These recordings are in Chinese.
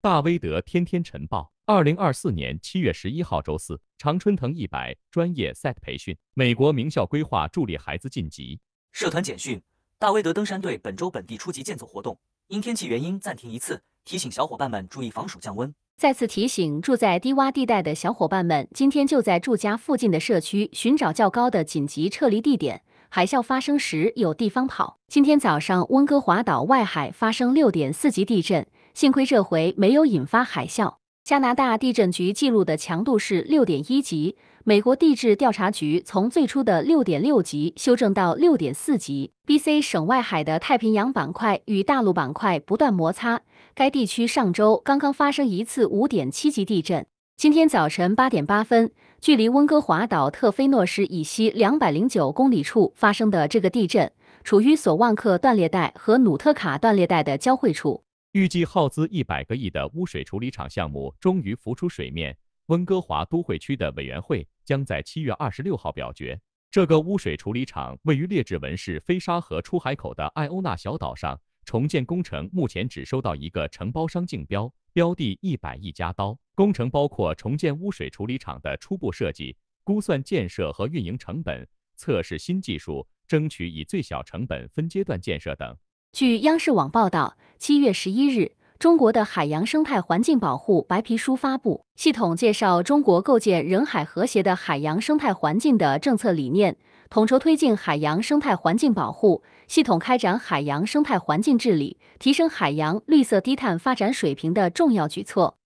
大威德天天晨报，二零二四年七月十一号周四，常春藤一百专业 s e t 培训，美国名校规划助力孩子晋级。社团简讯：大威德登山队本周本地初级健走活动因天气原因暂停一次，提醒小伙伴们注意防暑降温。再次提醒住在低洼地带的小伙伴们，今天就在住家附近的社区寻找较高的紧急撤离地点。海啸发生时有地方跑。今天早上，温哥华岛外海发生六点四级地震，幸亏这回没有引发海啸。加拿大地震局记录的强度是六点一级，美国地质调查局从最初的六点六级修正到六点四级。B.C. 省外海的太平洋板块与大陆板块不断摩擦，该地区上周刚刚发生一次五点七级地震。今天早晨八点八分，距离温哥华岛特菲诺市以西两百零九公里处发生的这个地震，处于索旺克断裂带和努特卡断裂带的交汇处。预计耗资一百个亿的污水处理厂项目终于浮出水面。温哥华都会区的委员会将在七月二十六号表决。这个污水处理厂位于列治文市飞沙河出海口的艾欧纳小岛上。重建工程目前只收到一个承包商竞标。标的100亿加刀工程包括重建污水处理厂的初步设计、估算建设和运营成本、测试新技术，争取以最小成本分阶段建设等。据央视网报道，七月十一日。中国的海洋生态环境保护白皮书发布，系统介绍中国构建人海和谐的海洋生态环境的政策理念，统筹推进海洋生态环境保护，系统开展海洋生态环境治理，提升海洋绿色低碳发展水平的重要举措。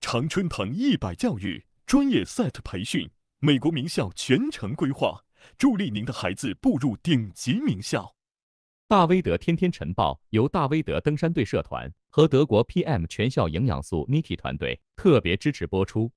常春藤一百教育专业 s e t 培训，美国名校全程规划，助力您的孩子步入顶级名校。大威德天天晨报由大威德登山队社团和德国 PM 全校营养素 Niki 团队特别支持播出。